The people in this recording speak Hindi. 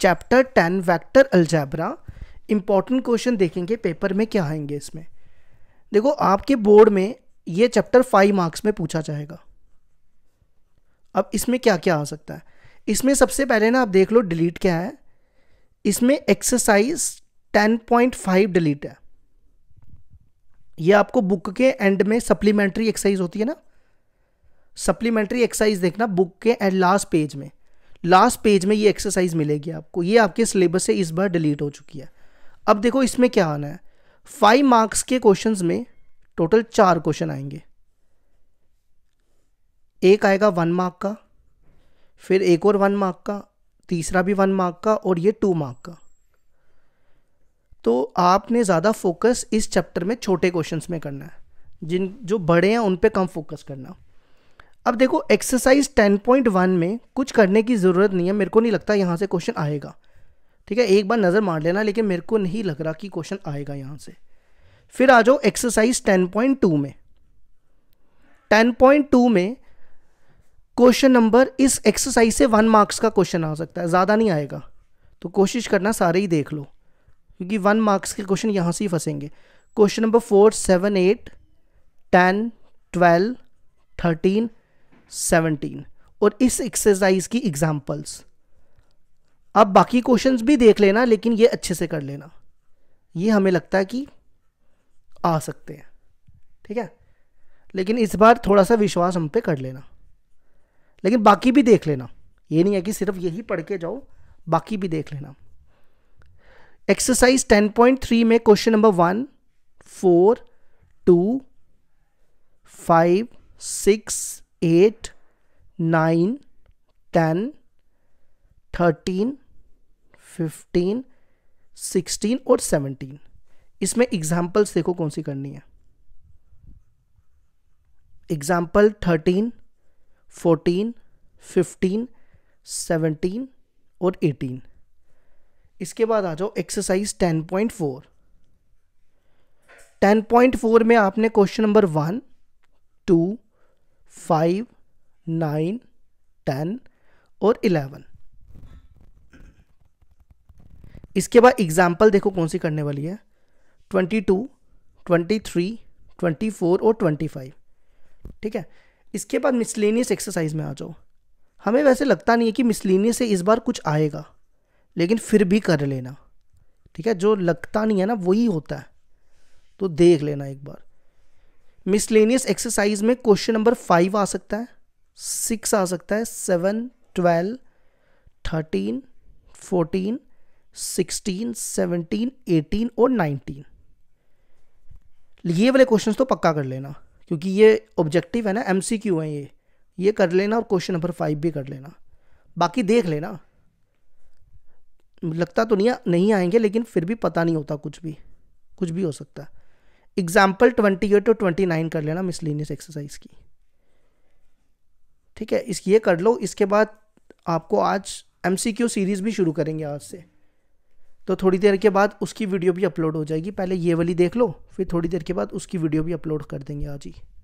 chapter ten vector algebra important question देखेंगे पेपर में क्या आएंगे इसमें देखो आपके बोर्ड में ये चैप्टर फाइव मार्क्स में पूछा जाएगा अब इसमें क्या क्या आ सकता है इसमें सबसे पहले ना आप देख लो डिलीट क्या है इसमें exercise ten point five delete है ये आपको बुक के एंड में सप्लीमेंट्री एक्सरसाइज होती है ना सप्लीमेंट्री एक्सरसाइज देखना बुक के एंड लास्ट पेज में लास्ट पेज में ये एक्सरसाइज मिलेगी आपको ये आपके सिलेबस से इस बार डिलीट हो चुकी है अब देखो इसमें क्या आना है फाइव मार्क्स के क्वेश्चन में टोटल चार क्वेश्चन आएंगे एक आएगा वन मार्क का फिर एक और वन मार्क का तीसरा भी वन मार्क का और ये टू मार्क का तो आपने ज़्यादा फोकस इस चैप्टर में छोटे क्वेश्चंस में करना है जिन जो बड़े हैं उन पे कम फोकस करना अब देखो एक्सरसाइज 10.1 में कुछ करने की ज़रूरत नहीं है मेरे को नहीं लगता यहाँ से क्वेश्चन आएगा ठीक है एक बार नज़र मार लेना लेकिन मेरे को नहीं लग रहा कि क्वेश्चन आएगा यहाँ से फिर आ जाओ एक्सरसाइज 10.2 में 10.2 में क्वेश्चन नंबर इस एक्सरसाइज से वन मार्क्स का क्वेश्चन आ सकता है ज़्यादा नहीं आएगा तो कोशिश करना सारे ही देख लो क्योंकि वन मार्क्स के क्वेश्चन यहाँ से ही फंसेंगे question number four seven eight ten twelve thirteen seventeen और इस एक्सरसाइज की एग्जाम्पल्स आप बाकी क्वेश्चंस भी देख लेना लेकिन ये अच्छे से कर लेना ये हमें लगता है कि आ सकते हैं ठीक है लेकिन इस बार थोड़ा सा विश्वास हम पे कर लेना लेकिन बाकी भी देख लेना ये नहीं है कि सिर्फ यही पढ़ के जाओ बाकी भी देख लेना एक्सरसाइज 10.3 में question number one four two five six eight nine ten thirteen fifteen sixteen और सेवनटीन इसमें एग्जाम्पल्स देखो कौन सी करनी है example thirteen fourteen fifteen seventeen और एटीन इसके बाद आ जाओ exercise ten point four ten point four में आपने question number one two five nine ten और इलेवन इसके बाद एग्जाम्पल देखो कौन सी करने वाली है twenty two twenty three twenty four और ट्वेंटी फाइव ठीक है इसके बाद मिसलिनियस एक्सरसाइज में आ जाओ हमें वैसे लगता नहीं है कि मिसलिनियस से इस बार कुछ आएगा लेकिन फिर भी कर लेना ठीक है जो लगता नहीं है ना वही होता है तो देख लेना एक बार मिसलेनियस एक्सरसाइज में क्वेश्चन नंबर फाइव आ सकता है सिक्स आ सकता है seven twelve thirteen fourteen sixteen seventeen eighteen और नाइनटीन ये वाले क्वेश्चंस तो पक्का कर लेना क्योंकि ये ऑब्जेक्टिव है ना एमसीक्यू है ये ये कर लेना और क्वेश्चन नंबर फाइव भी कर लेना बाकी देख लेना लगता तो नहीं नहीं आएंगे लेकिन फिर भी पता नहीं होता कुछ भी कुछ भी हो सकता है एग्जाम्पल ट्वेंटी एट और ट्वेंटी नाइन कर लेना मिसलिनियस एक्सरसाइज की ठीक है इस ये कर लो इसके बाद आपको आज एम सीरीज़ भी शुरू करेंगे आज से तो थोड़ी देर के बाद उसकी वीडियो भी अपलोड हो जाएगी पहले ये वाली देख लो फिर थोड़ी देर के बाद उसकी वीडियो भी अपलोड कर देंगे आज ही